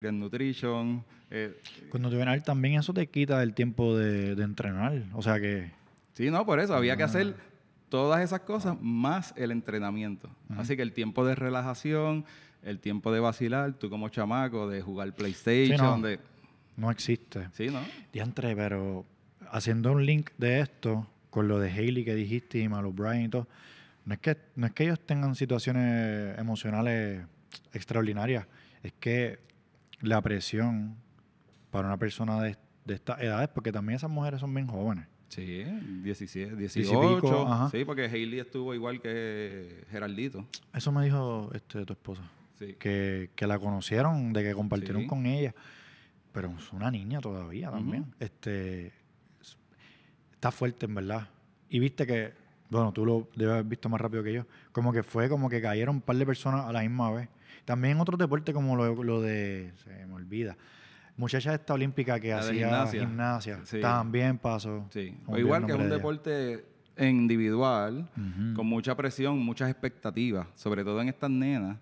Cuando Nutrition. Eh, a él también eso te quita el tiempo de, entrenar. O sea que. Sí, no, por eso. Había que ah. hacer todas esas cosas más el entrenamiento. Así que el tiempo de relajación, el tiempo de vacilar, tú como chamaco, de jugar PlayStation. Sí, no, existe. Sí, ¿no? Diantre, pero haciendo un link de esto con lo de Haley que dijiste y Malo Bryan y todo, no es, que, no es que ellos tengan situaciones emocionales extraordinarias, es que la presión para una persona de, de estas edades, porque también esas mujeres son bien jóvenes. Sí, 17, 18. sí, porque Hailey estuvo igual que Geraldito. Eso me dijo este, tu esposa. Sí. Que, la conocieron, de que compartieron con ella. Pero es una niña todavía también. Este está fuerte, en verdad. Y viste que bueno, tú lo debes haber visto más rápido que yo, como que fue como que cayeron un par de personas a la misma vez. También otro deporte como lo, de, se me olvida, muchacha esta olímpica que hacía gimnasia, también pasó. Sí. O igual que es un deporte individual, con mucha presión, muchas expectativas, sobre todo en estas nenas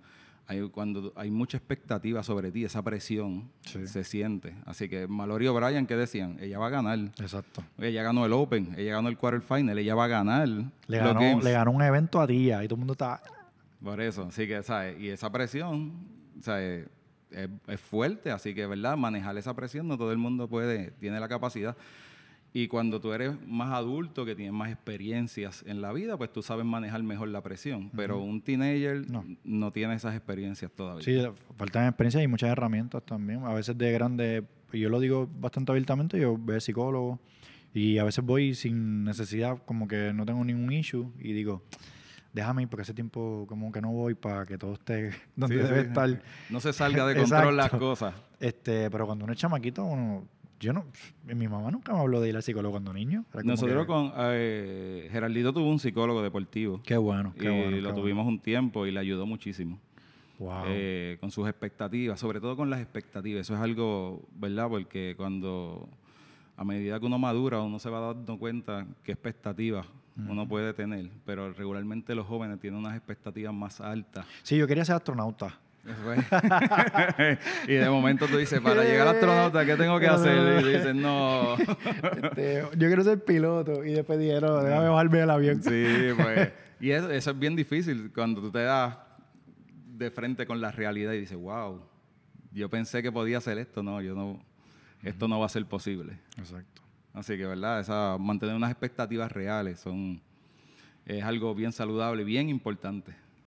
cuando hay mucha expectativa sobre ti, esa presión se siente. Así que Mallory O'Brien, ¿qué decían? Ella va a ganar. Exacto. Ella ganó el Open, ella ganó el quarterfinal, ella va a ganar. Le, ganó, un evento a día y todo el mundo está... Por eso, así que, Y esa presión, Es, fuerte, así que, ¿verdad? Manejar esa presión, no todo el mundo puede, tiene la capacidad. Y cuando tú eres más adulto, que tienes más experiencias en la vida, pues tú sabes manejar mejor la presión. Pero un teenager no. tiene esas experiencias todavía. Sí, faltan experiencias y muchas herramientas también. A veces de grande, yo lo digo bastante abiertamente, yo veo psicólogo y a veces voy sin necesidad, como que no tengo ningún issue y digo, déjame ir porque hace tiempo como que no voy para que todo esté donde debe estar. No se salga de control las cosas. Este, pero cuando uno es chamaquito, uno yo no, mi mamá nunca me habló de ir al psicólogo cuando niño. Nosotros con eh, Geraldito tuvo un psicólogo deportivo. Qué bueno, y lo tuvimos un tiempo y le ayudó muchísimo. Eh, con sus expectativas, sobre todo con las expectativas. Eso es algo, ¿verdad? Porque cuando a medida que uno madura, uno se va dando cuenta qué expectativas uno puede tener. Pero regularmente los jóvenes tienen unas expectativas más altas. Sí, yo quería ser astronauta. y de momento tú dices, para llegar a astronauta, ¿qué tengo que hacer? Y dices, no. Este, yo quiero ser piloto. Y después dijeron, déjame bajarme del avión. Sí, pues. Y eso, es bien difícil cuando tú te das de frente con la realidad y dices, wow, yo pensé que podía hacer esto. No, yo no. Esto no va a ser posible. Exacto. Así que, ¿verdad? Esa, mantener unas expectativas reales son, es algo bien saludable, bien importante.